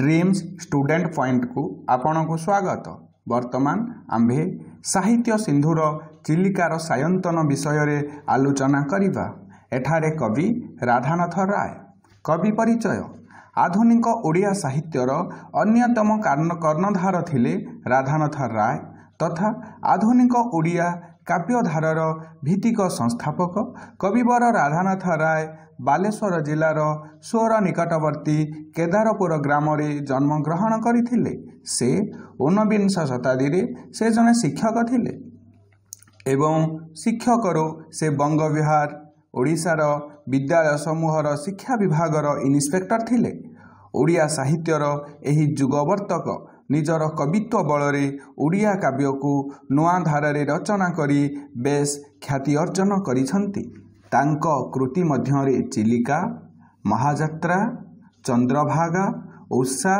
dreams student ପଏଣ୍ଟକୁ ଆପଣଙ୍କୁ ସ୍ୱାଗତ ବର୍ତ୍ତମାନ ଆମ୍ଭେ ସାହିତ୍ୟ ସିନ୍ଧୁର ଚିଲିକାର ସାୟନ୍ତନ ବିଷୟରେ ଆଲୋଚନା କରିବା ଏଠାରେ କବି ରାଧାନାଥ ରାୟ କବି ପରିଚୟ ଆଧୁନିକ ଓଡ଼ିଆ ସାହିତ୍ୟର ଅନ୍ୟତମ କର୍ଣ୍ଣଧାର ଥିଲେ ରାଧାନାଥ ରାୟ ତଥା ଆଧୁନିକ ଓଡ଼ିଆ କାବ୍ୟଧାରାର ଭିତ୍ତିକ ସଂସ୍ଥାପକ କବିବର ରାଧାନାଥ ରାୟ ବାଲେଶ୍ୱର ଜିଲ୍ଲାର ସୋର ନିକଟବର୍ତ୍ତୀ କେଦାରପୁର ଗ୍ରାମରେ ଜନ୍ମଗ୍ରହଣ କରିଥିଲେ ସେ ଉନବିଂଶ ଶତାବ୍ଦୀରେ ସେ ଜଣେ ଶିକ୍ଷକ ଥିଲେ ଏବଂ ଶିକ୍ଷକରୁ ସେ ବଙ୍ଗବିହାର ଓଡ଼ିଶାର ବିଦ୍ୟାଳୟ ସମୂହର ଶିକ୍ଷା ବିଭାଗର ଇନ୍ସପେକ୍ଟର ଥିଲେ ଓଡ଼ିଆ ସାହିତ୍ୟର ଏହି ଯୁଗବର୍ତ୍ତକ ନିଜର କବିତ୍ୱ ବଳରେ ଓଡ଼ିଆ କାବ୍ୟକୁ ନୂଆ ଧାରାରେ ରଚନା କରି ବେଶ ଖ୍ୟାତି ଅର୍ଜନ କରିଛନ୍ତି ତାଙ୍କ କୃତି ମଧ୍ୟରେ ଚିଲିକା ମହାଯାତ୍ରା ଚନ୍ଦ୍ରଭାଗା ଉଷା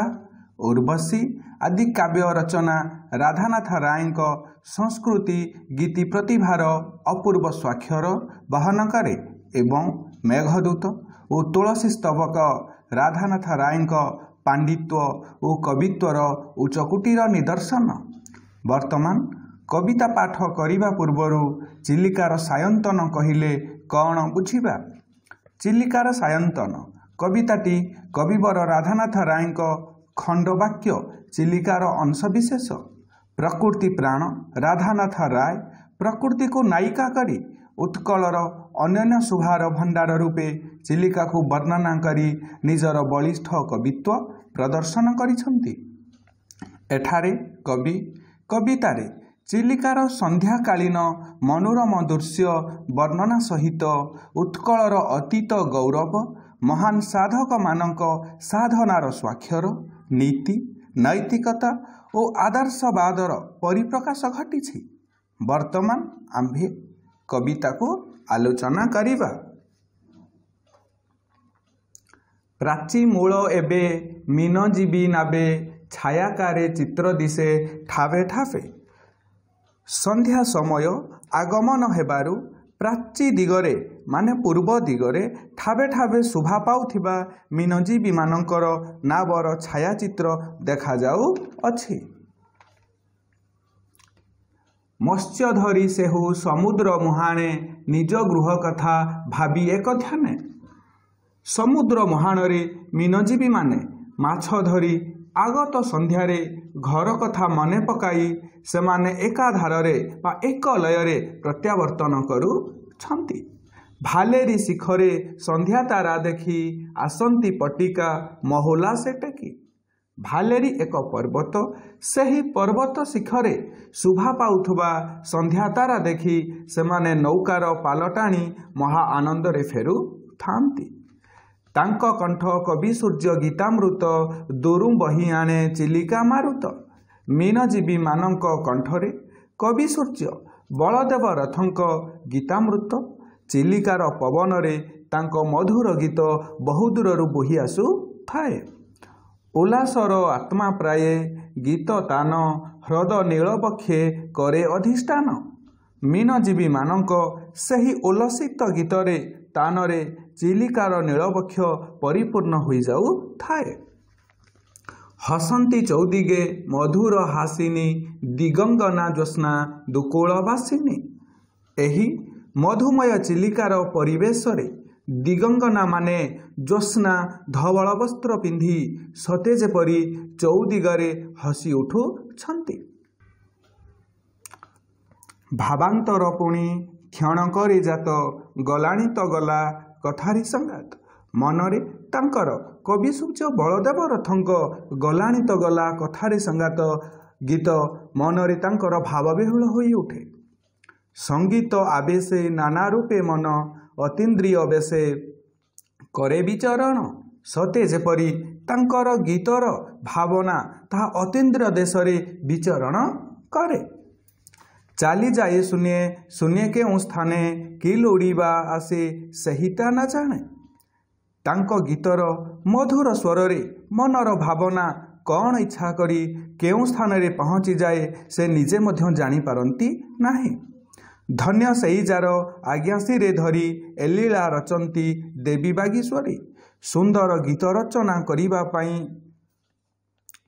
ଉର୍ବଶୀ ଆଦି କାବ୍ୟ ରଚନା ରାଧାନାଥ ରାୟଙ୍କ ସଂସ୍କୃତି ଗୀତି ପ୍ରତିଭାର ଅପୂର୍ବ ସ୍ୱାକ୍ଷର ବହନ କରେ ଏବଂ ମେଘଦୂତ ଓ ତୁଳସୀ ସ୍ତବକ ରାଧାନାଥ ରାୟଙ୍କ ପାଣ୍ଡିତ୍ୱ ଓ କବିତ୍ୱର ଉଚ୍ଚକୋଟୀର ନିଦର୍ଶନ ବର୍ତ୍ତମାନ କବିତା ପାଠ କରିବା ପୂର୍ବରୁ ଚିଲିକାର ସାୟନ୍ତନ କହିଲେ କ'ଣ ବୁଝିବା ଚିଲିକାର ସାୟନ୍ତନ କବିତାଟି କବିବର ରାଧାନାଥ ରାୟଙ୍କ ଖଣ୍ଡବାକ୍ୟ ଚିଲିକାର ଅଂଶବିଶେଷ ପ୍ରକୃତି ପ୍ରାଣ ରାଧାନାଥ ରାୟ ପ୍ରକୃତିକୁ ନାୟିକା କରି ଉତ୍କଳର ଅନ୍ୟାନ୍ୟ ଶୁଭାର ଭଣ୍ଡାର ରୂପେ ଚିଲିକାକୁ ବର୍ଣ୍ଣନା କରି ନିଜର ବଳିଷ୍ଠ କବିତ୍ୱ ପ୍ରଦର୍ଶନ କରିଛନ୍ତି ଏଠାରେ କବି କବିତାରେ ଚିଲିକାର ସନ୍ଧ୍ୟାକାଳୀନ ମନୋରମ ଦୃଶ୍ୟ ବର୍ଣ୍ଣନା ସହିତ ଉତ୍କଳର ଅତୀତ ଗୌରବ ମହାନ ସାଧକମାନଙ୍କ ସାଧନାର ସ୍ୱାକ୍ଷର ନୀତି ନୈତିକତା ଓ ଆଦର୍ଶବାଦର ପରିପ୍ରକାଶ ଘଟିଛି ବର୍ତ୍ତମାନ ଆମ୍ଭେ କବିତାକୁ ଆଲୋଚନା କରିବା ପ୍ରାଚୀ ମୂଳ ଏବେ ମିନଜୀବୀ ନାବେ ଛାୟାକାରେ ଚିତ୍ର ଦିଶେ ଠାବେ ଠାବେ ସନ୍ଧ୍ୟା ସମୟ ଆଗମନ ହେବାରୁ ପ୍ରାଚୀ ଦିଗରେ ମାନେ ପୂର୍ବ ଦିଗରେ ଠାବେ ଠାବେ ଶୁଭା ପାଉଥିବା ମିନଜୀବୀମାନଙ୍କର ନାବର ଛାୟାଚିତ୍ର ଦେଖାଯାଉଅଛି ମତ୍ସ୍ୟ ଧରି ସେହୁ ସମୁଦ୍ର ମୁହାଣେ ନିଜ ଗୃହ କଥା ଭାବି ଏକ ଧ୍ୟାନେ ସମୁଦ୍ର ମୁହାଣରେ ମୀନଜୀବୀମାନେ ମାଛ ଧରି ଆଗତ ସନ୍ଧ୍ୟାରେ ଘର କଥା ମନେ ପକାଇ ସେମାନେ ଏକାଧାରରେ ବା ଏକ ଲୟରେ ପ୍ରତ୍ୟାବର୍ତ୍ତନ କରୁଛନ୍ତି ଭାଲେରୀ ଶିଖରେ ସନ୍ଧ୍ୟା ତାରା ଦେଖି ଆସନ୍ତି ପଟିକା ମହୁଲା ସେ ଟେକି ଭାଲେରି ଏକ ପର୍ବତ ସେହି ପର୍ବତ ଶିଖରେ ଶୁଭା ପାଉଥିବା ସନ୍ଧ୍ୟା ତାରା ଦେଖି ସେମାନେ ନୌକାର ପାଲଟାଣି ମହା ଆନନ୍ଦରେ ଫେରୁଥାନ୍ତି ତାଙ୍କ କଣ୍ଠ କବି ସୂର୍ଯ୍ୟ ଗୀତାମୃତ ଦୁରୁ ବହି ଆଣେ ଚିଲିକା ମାରୁତ ମୀନଜୀବୀମାନଙ୍କ କଣ୍ଠରେ କବି ସୂର୍ଯ୍ୟ ବଳଦେବ ରଥଙ୍କ ଗୀତାମୃତ ଚିଲିକାର ପବନରେ ତାଙ୍କ ମଧୁର ଗୀତ ବହୁ ଦୂରରୁ ବୋହି ଆସୁଥାଏ ଉଲ୍ଲାସର ଆତ୍ମା ପ୍ରାୟ ଗୀତ ତାନ ହ୍ରଦ ନୀଳପକ୍ଷେ କରେ ଅଧିଷ୍ଠାନ ମୀନଜୀବୀମାନଙ୍କ ସେହି ଉଲ୍ଲସିତ ଗୀତରେ ତାନରେ ଚିଲିକାର ନୀଳପକ୍ଷ ପରିପୂର୍ଣ୍ଣ ହୋଇଯାଉଥାଏ ହସନ୍ତି ଚୌଦିଗେ ମଧୁର ହାସିନୀ ଦିଗଙ୍ଗନା ଜ୍ୟୋତ୍ନା ଦୁକୁଳବାସିନୀ ଏହି ମଧୁମୟ ଚିଲିକାର ପରିବେଶରେ ଦିଗଙ୍ଗନା ମାନେ ଜ୍ୟୋତ୍ସ୍ନା ଧବଳ ବସ୍ତ୍ର ପିନ୍ଧି ସତେଜ ପରି ଚଉଦିଗରେ ହସି ଉଠୁଛନ୍ତି ଭାବାନ୍ତର ପୁଣି କ୍ଷଣକରେ ଜାତ ଗଲାଣି ତ ଗଲା କଥାରେ ସଙ୍ଗାତ ମନରେ ତାଙ୍କର କବି ସୂର୍ଯ୍ୟ ବଳଦେବ ରଥଙ୍କ ଗଲାଣି ତ ଗଲା କଥାରେ ସଙ୍ଗାତ ଗୀତ ମନରେ ତାଙ୍କର ଭାବ ଭାବବିହୁଳ ହୋଇଉଠେ ସଙ୍ଗୀତ ଆବେଶେ ନାନା ରୂପେ ମନ ଅତୀନ୍ଦ୍ରିୟ ବେଶେ କରେ ବିଚରଣ ସତେ ଯେପରି ତାଙ୍କର ଗୀତର ଭାବନା ତାହା ଅତୀନ୍ଦ୍ରିୟ ଦେଶରେ ବିଚରଣ କରେ ଚାଲିଯାଏ ଶୁନିଏ ଶୁନିଏ କେଉଁ ସ୍ଥାନେ କି ଲୋଡ଼ିବା ଆସେ ସେହିତା ନା ଜାଣେ ତାଙ୍କ ଗୀତର ମଧୁର ସ୍ୱରରେ ମନର ଭାବନା କ'ଣ ଇଚ୍ଛା କରି କେଉଁ ସ୍ଥାନରେ ପହଞ୍ଚିଯାଏ ସେ ନିଜେ ମଧ୍ୟ ଜାଣିପାରନ୍ତି ନାହିଁ ଧନ୍ୟ ସେଇ ଯାର ଆଜ୍ଞାଶୀରେ ଧରି ଏଲୀଳା ରଚନ୍ତି ଦେବୀ ବାଗେଶ୍ୱରୀ ସୁନ୍ଦର ଗୀତ ରଚନା କରିବା ପାଇଁ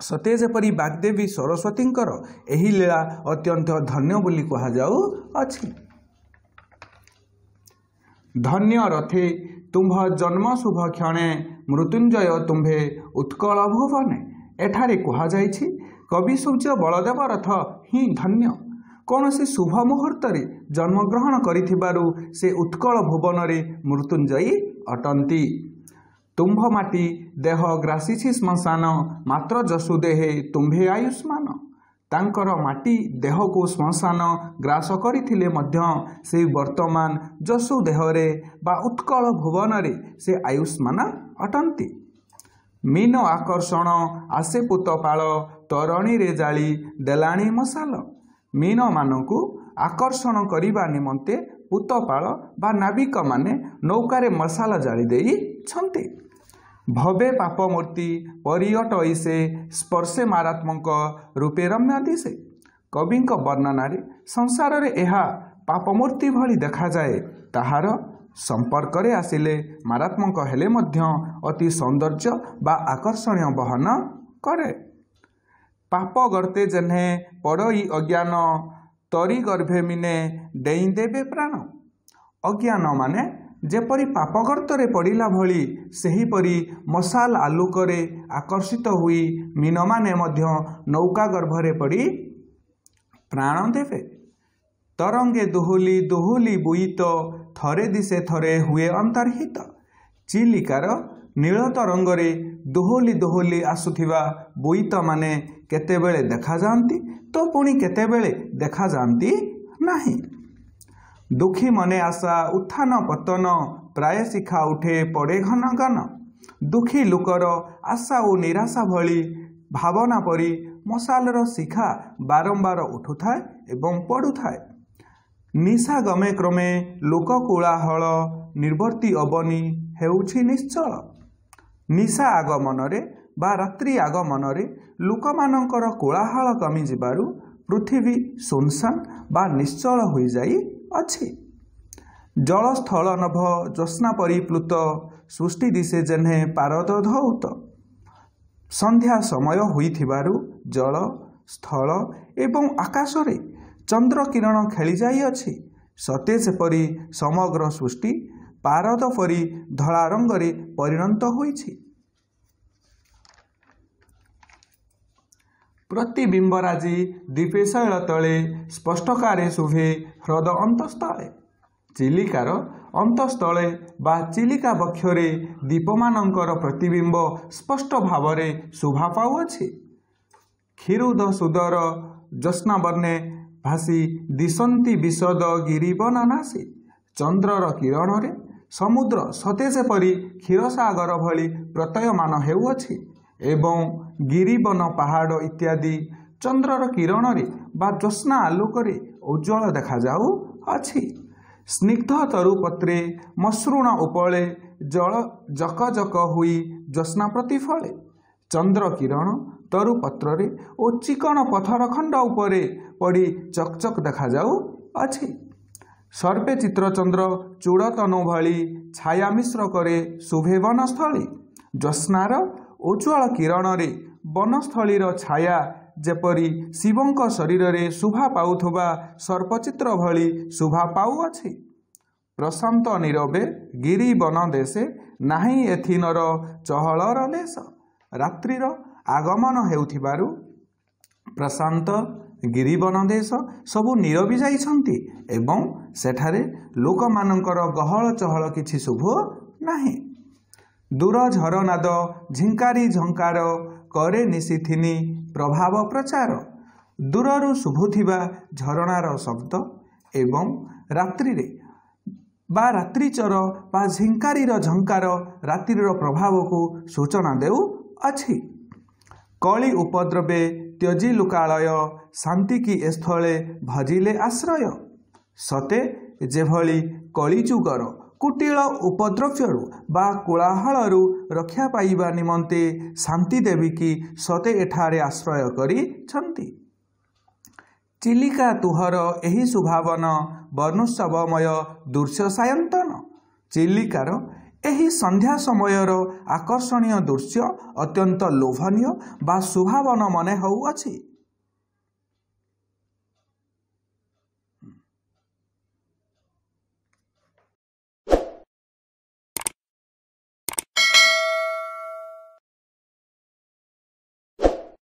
ସତେ ଯେପରି ବାଗଦେବୀ ସରସ୍ୱତୀଙ୍କର ଏହି ଲୀଳା ଅତ୍ୟନ୍ତ ଧନ୍ୟ ବୋଲି କୁହାଯାଉଅଛି ଧନ୍ୟ ରଥେ ତୁମ୍ଭ ଜନ୍ମ ଶୁଭ କ୍ଷଣେ ମୃତ୍ୟୁଞ୍ଜୟ ତୁମ୍ଭେ ଉତ୍କଳ ଭୁବନେ ଏଠାରେ କୁହାଯାଇଛି କବି ସୂର୍ଯ୍ୟ ବଳଦେବ ରଥ ହିଁ ଧନ୍ୟ କୌଣସି ଶୁଭ ମୁହୂର୍ତ୍ତରେ ଜନ୍ମଗ୍ରହଣ କରିଥିବାରୁ ସେ ଉତ୍କଳ ଭୁବନରେ ମୃତ୍ୟୁଞ୍ଜୟୀ ଅଟନ୍ତି ତୁମ୍ଭ ମାଟି ଦେହ ଗ୍ରାସିଛି ଶ୍ମଶାନ ମାତ୍ର ଯଶୁ ଦେହେ ତୁମ୍ଭେ ଆୟୁଷ୍ମାନ ତାଙ୍କର ମାଟି ଦେହକୁ ଶ୍ମଶାନ ଗ୍ରାସ କରିଥିଲେ ମଧ୍ୟ ସେ ବର୍ତ୍ତମାନ ଯଶୁ ଦେହରେ ବା ଉତ୍କଳ ଭୁବନରେ ସେ ଆୟୁଷ୍ମାନ ଅଟନ୍ତି ମୀନ ଆକର୍ଷଣ ଆସେ ପୁତପାଳ ତରଣୀରେ ଜାଳି ଦେଲାଣି ମଶାଲ ମୀନମାନଙ୍କୁ ଆକର୍ଷଣ କରିବା ନିମନ୍ତେ ଉତପାଳ ବା ନାବିକମାନେ ନୌକାରେ ଜାଳି ଦେଇଛନ୍ତି ଭବେ ପାପମୂର୍ତ୍ତି ପରିଅଟ ପରିଅଟଇସେ ସ୍ପର୍ଶେ ମାରାତ୍ମକ ରୂପେ ରମ୍ୟାଦିସେ କବିଙ୍କ ବର୍ଣ୍ଣନାରେ ସଂସାରରେ ଏହା ପାପମୂର୍ତ୍ତି ଭଳି ଦେଖାଯାଏ ତାହାର ସମ୍ପର୍କରେ ଆସିଲେ ମାରାତ୍ମକ ହେଲେ ମଧ୍ୟ ଅତି ସୌନ୍ଦର୍ଯ୍ୟ ବା ଆକର୍ଷଣୀୟ ବହନ କରେ ପାପ ଗର୍ତ୍ତେ ଯେହେ ପଡ଼ଇ ଅଜ୍ଞାନ ତରି ଗର୍ଭେ ମିନେ ଡେଇଁଦେବେ ପ୍ରାଣ ଅଜ୍ଞାନ ମାନେ ଯେପରି ପାପ ଗର୍ତ୍ତରେ ପଡ଼ିଲା ଭଳି ସେହିପରି ମଶାଲ ଆଲୁକରେ ଆକର୍ଷିତ ହୋଇ ମୀନମାନେ ମଧ୍ୟ ନୌକା ଗର୍ଭରେ ପଡ଼ି ପ୍ରାଣ ଦେବେ ତରଙ୍ଗେ ଦୋହଲି ଦୋହଲି ବୋଇତ ଥରେ ଦିଶେ ଥରେ ହୁଏ ଅନ୍ତର୍ହିତ ଚିଲିକାର ନୀଳ ତରଙ୍ଗରେ ଦୋହଲି ଦୋହଲି ଆସୁଥିବା ବୋଇତମାନେ କେତେବେଳେ ଦେଖାଯାଆନ୍ତି ତ ପୁଣି କେତେବେଳେ ଦେଖାଯାଆନ୍ତି ନାହିଁ ଦୁଃଖୀ ମନେ ଆଶା ଉତ୍ଥାନ ପତନ ପ୍ରାୟ ଶିଖା ଉଠେ ପଡ଼େ ଘନ ଘନ ଦୁଃଖୀ ଲୋକର ଆଶା ଓ ନିରାଶା ଭଳି ଭାବନା ପରି ମଶାଲର ଶିଖା ବାରମ୍ବାର ଉଠୁଥାଏ ଏବଂ ପଡ଼ୁଥାଏ ନିଶା ଗମେ କ୍ରମେ ଲୋକ କୋଳାହଳ ନିବର୍ତ୍ତି ଅବନି ହେଉଛି ନିଶ୍ଚଳ ନିଶା ଆଗମନରେ ବା ରାତ୍ରି ଆଗମନରେ ଲୋକମାନଙ୍କର କୋଳାହଳ କମିଯିବାରୁ ପୃଥିବୀ ସୁନସାନ ବା ନିଶ୍ଚଳ ହୋଇଯାଇଅଛି ସ୍ଥଳ ନଭ ଜ୍ୟୋତ୍ସ୍ନା ପରିପ୍ଲୁତ ସୃଷ୍ଟି ଦିଶେ ଯେହେ ପାରଦ ଧୌତ ସନ୍ଧ୍ୟା ସମୟ ହୋଇଥିବାରୁ ଜଳ ସ୍ଥଳ ଏବଂ ଆକାଶରେ ଚନ୍ଦ୍ର କିରଣ ଖେଳିଯାଇଅଛି ସତେ ସେପରି ସମଗ୍ର ସୃଷ୍ଟି ପାରଦ ପରି ଧଳା ରଙ୍ଗରେ ପରିଣତ ହୋଇଛି ପ୍ରତିବିମ୍ବରାଜି ଦ୍ୱୀପଶୈଳ ତଳେ ସ୍ପଷ୍ଟକାରେ ଶୁଭେ ହ୍ରଦ ଅନ୍ତସ୍ଥଳେ ଚିଲିକାର ଅନ୍ତସ୍ଥଳେ ବା ଚିଲିକା ବକ୍ଷରେ ଦୀପମାନଙ୍କର ପ୍ରତିବିମ୍ବ ସ୍ପଷ୍ଟ ଭାବରେ ଶୋଭା ପାଉଅଛି କ୍ଷୀରୁଦ ସୁଦର ଜ୍ୟୋତ୍ନାବର୍ଣ୍ଣେ ଭାସି ଦିଶନ୍ତି ବିଷଦ ଗିରିବନାସି ଚନ୍ଦ୍ରର କିରଣରେ ସମୁଦ୍ର ସତେଜ ପରି କ୍ଷୀରସାଗର ଭଳି ପ୍ରତ୍ୟୟମାନ ହେଉଅଛି ଏବଂ ଗିରିବନ ପାହାଡ଼ ଇତ୍ୟାଦି ଚନ୍ଦ୍ରର କିରଣରେ ବା ଜ୍ୟୋତ୍ନା ଆଲୋକରେ ଉଜ୍ଜଳ ଦେଖାଯାଉଅଛି ସ୍ନିଗ୍ଧ ତରୁପତ୍ରେ ମସୃଣ ଉପଳେ ଜଳ ଜକ ହୋଇ ଜ୍ୟୋତ୍ନା ପ୍ରତିଫଳେ ଚନ୍ଦ୍ର କିରଣ ତରୁପତ୍ରରେ ଓ ଚିକଣ ପଥର ଖଣ୍ଡ ଉପରେ ପଡ଼ି ଚକଚକ୍ ଦେଖାଯାଉଅଛି ସର୍ବେ ଚିତ୍ରଚନ୍ଦ୍ର ଚୂଡ଼ତନୁ ଭଳି ଛାୟା ମିଶ୍ର କରେ ଶୁଭେ ବନସ୍ଥଳୀ ଜ୍ୟୋତ୍ସ୍ନାର ଉଜ୍ଜଳ କିରଣରେ ବନସ୍ଥଳୀର ଛାୟା ଯେପରି ଶିବଙ୍କ ଶରୀରରେ ଶୁଭା ପାଉଥିବା ସର୍ପଚିତ୍ର ଭଳି ଶୁଭା ପାଉଅଛି ପ୍ରଶାନ୍ତ ନିରବେ ଗିରି ବନ ଦେଶେ ନାହିଁ ଏଥିନର ଚହଳର ଲେଶ ରାତ୍ରିର ଆଗମନ ହେଉଥିବାରୁ ପ୍ରଶାନ୍ତ ଗିରିବନ ଦେଶ ସବୁ ନିରବି ଯାଇଛନ୍ତି ଏବଂ ସେଠାରେ ଲୋକମାନଙ୍କର ଗହଳ ଚହଳ କିଛି ଶୁଭ ନାହିଁ ଦୂର ଝରନାଦ ଝିଙ୍କାରି ଝଙ୍କାର କରେ ନିଶିଥିନି ପ୍ରଭାବ ପ୍ରଚାର ଦୂରରୁ ଶୁଭୁଥିବା ଝରଣାର ଶବ୍ଦ ଏବଂ ରାତ୍ରିରେ ବା ରାତ୍ରିଚର ବା ଝିଙ୍କାରିର ଝଙ୍କାର ରାତ୍ରିର ପ୍ରଭାବକୁ ସୂଚନା ଦେଉଅଛି କଳି ଉପଦ୍ରବେ ତ୍ୟଜି ଲୁକାଳୟ ଶାନ୍ତି କି ଏସ୍ଥଳେ ଭଜିଲେ ଆଶ୍ରୟ ସତେ ଯେଭଳି କଳିଯୁଗର କୁଟିଳ ଉପଦ୍ରବ୍ୟରୁ ବା କୋଳାହଳରୁ ରକ୍ଷା ପାଇବା ନିମନ୍ତେ ଶାନ୍ତି ଦେବୀକି ସତେ ଏଠାରେ ଆଶ୍ରୟ କରିଛନ୍ତି ଚିଲିକା ତୁହର ଏହି ସୁଭାବନ ବର୍ଣ୍ଣୋତ୍ସବମୟ ଦୃଶ୍ୟ ସାୟନ୍ତନ ଚିଲିକାର ଏହି ସନ୍ଧ୍ୟା ସମୟର ଆକର୍ଷଣୀୟ ଦୃଶ୍ୟ ଅତ୍ୟନ୍ତ ଲୋଭନୀୟ ବା ଶୁଭାବନ ମନେ ହେଉଅଛି